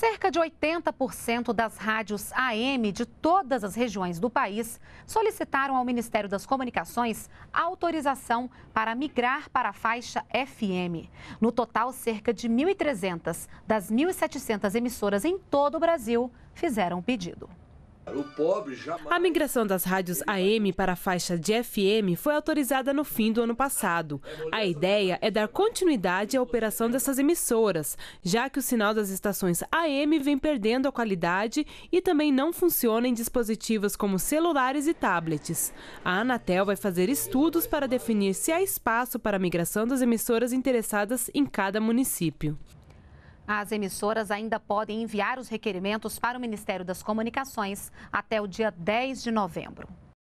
Cerca de 80% das rádios AM de todas as regiões do país solicitaram ao Ministério das Comunicações autorização para migrar para a faixa FM. No total, cerca de 1.300 das 1.700 emissoras em todo o Brasil fizeram o pedido. O pobre jamais... A migração das rádios AM para a faixa de FM foi autorizada no fim do ano passado. É a ideia né? é dar continuidade à operação dessas emissoras, já que o sinal das estações AM vem perdendo a qualidade e também não funciona em dispositivos como celulares e tablets. A Anatel vai fazer estudos para definir se há espaço para a migração das emissoras interessadas em cada município. As emissoras ainda podem enviar os requerimentos para o Ministério das Comunicações até o dia 10 de novembro.